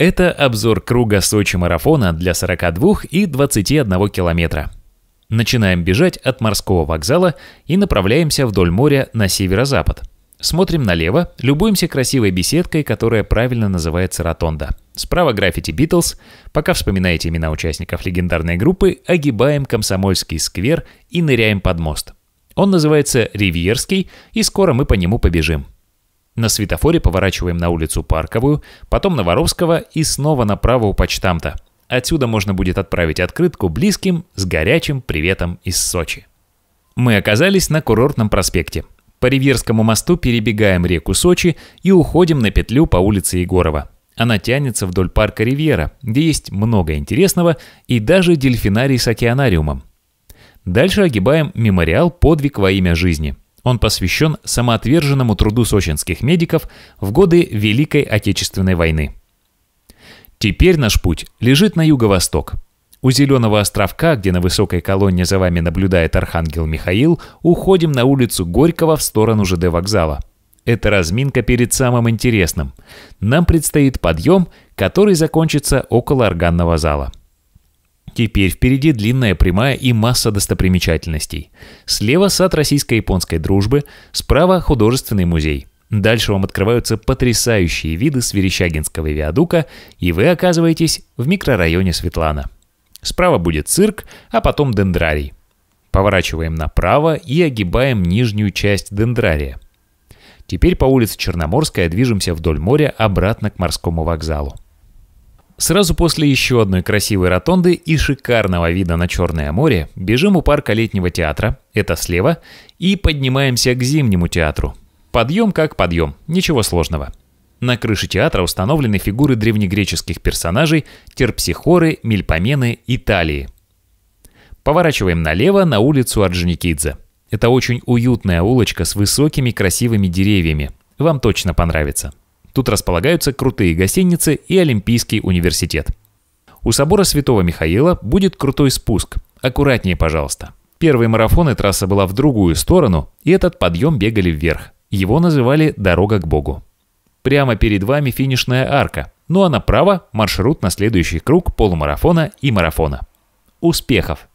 Это обзор круга Сочи-марафона для 42 и 21 километра. Начинаем бежать от морского вокзала и направляемся вдоль моря на северо-запад. Смотрим налево, любуемся красивой беседкой, которая правильно называется «Ротонда». Справа граффити «Битлз». Пока вспоминаете имена участников легендарной группы, огибаем Комсомольский сквер и ныряем под мост. Он называется «Ривьерский», и скоро мы по нему побежим. На светофоре поворачиваем на улицу Парковую, потом на Воровского и снова направо у почтамта. Отсюда можно будет отправить открытку близким с горячим приветом из Сочи. Мы оказались на курортном проспекте. По Ривьерскому мосту перебегаем реку Сочи и уходим на петлю по улице Егорова. Она тянется вдоль парка Ривьера, где есть много интересного и даже дельфинарий с океанариумом. Дальше огибаем мемориал «Подвиг во имя жизни». Он посвящен самоотверженному труду сочинских медиков в годы Великой Отечественной войны. Теперь наш путь лежит на юго-восток. У Зеленого островка, где на высокой колонне за вами наблюдает Архангел Михаил, уходим на улицу Горького в сторону ЖД вокзала. Это разминка перед самым интересным. Нам предстоит подъем, который закончится около органного зала. Теперь впереди длинная прямая и масса достопримечательностей. Слева сад российско-японской дружбы, справа художественный музей. Дальше вам открываются потрясающие виды сверещагинского виадука, и вы оказываетесь в микрорайоне Светлана. Справа будет цирк, а потом дендрарий. Поворачиваем направо и огибаем нижнюю часть дендрария. Теперь по улице Черноморская движемся вдоль моря обратно к морскому вокзалу. Сразу после еще одной красивой ротонды и шикарного вида на Черное море бежим у парка летнего театра, это слева, и поднимаемся к зимнему театру. Подъем как подъем, ничего сложного. На крыше театра установлены фигуры древнегреческих персонажей Терпсихоры, Мельпомены и Талии. Поворачиваем налево на улицу Орджоникидзе. Это очень уютная улочка с высокими красивыми деревьями. Вам точно понравится. Тут располагаются крутые гостиницы и Олимпийский университет. У собора Святого Михаила будет крутой спуск. Аккуратнее, пожалуйста. Первые марафоны трасса была в другую сторону, и этот подъем бегали вверх. Его называли «Дорога к Богу». Прямо перед вами финишная арка, ну а направо маршрут на следующий круг полумарафона и марафона. Успехов!